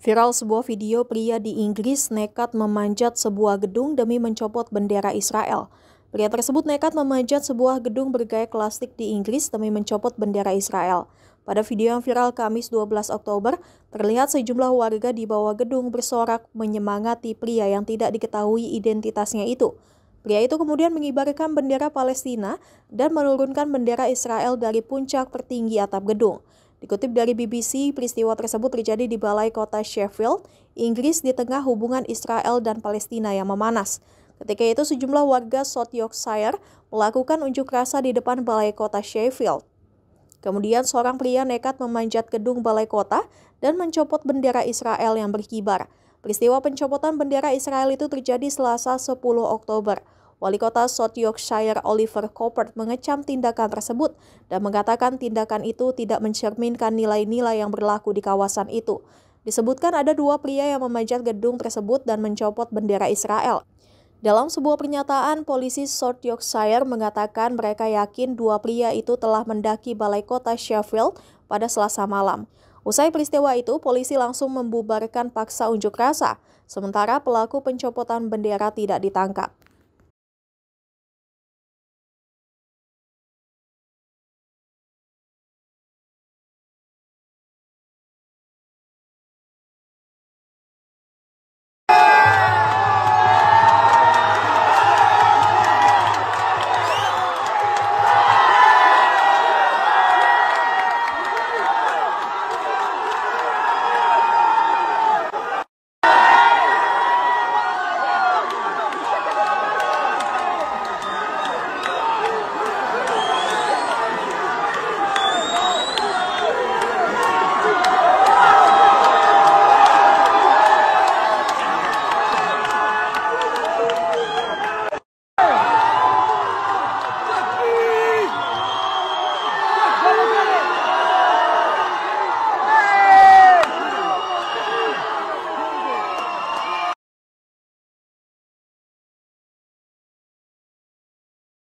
Viral sebuah video pria di Inggris nekat memanjat sebuah gedung demi mencopot bendera Israel. Pria tersebut nekat memanjat sebuah gedung bergaya klasik di Inggris demi mencopot bendera Israel. Pada video yang viral Kamis 12 Oktober, terlihat sejumlah warga di bawah gedung bersorak menyemangati pria yang tidak diketahui identitasnya itu. Pria itu kemudian mengibarkan bendera Palestina dan menurunkan bendera Israel dari puncak tertinggi atap gedung. Dikutip dari BBC, peristiwa tersebut terjadi di balai kota Sheffield, Inggris di tengah hubungan Israel dan Palestina yang memanas. Ketika itu sejumlah warga South Yorkshire melakukan unjuk rasa di depan balai kota Sheffield. Kemudian seorang pria nekat memanjat gedung balai kota dan mencopot bendera Israel yang berkibar. Peristiwa pencopotan bendera Israel itu terjadi Selasa 10 Oktober. Wali Kota South Yorkshire Oliver Cooper mengecam tindakan tersebut dan mengatakan tindakan itu tidak mencerminkan nilai-nilai yang berlaku di kawasan itu. Disebutkan ada dua pria yang memanjat gedung tersebut dan mencopot bendera Israel. Dalam sebuah pernyataan, polisi South Yorkshire mengatakan mereka yakin dua pria itu telah mendaki balai kota Sheffield pada selasa malam. Usai peristiwa itu, polisi langsung membubarkan paksa unjuk rasa, sementara pelaku pencopotan bendera tidak ditangkap.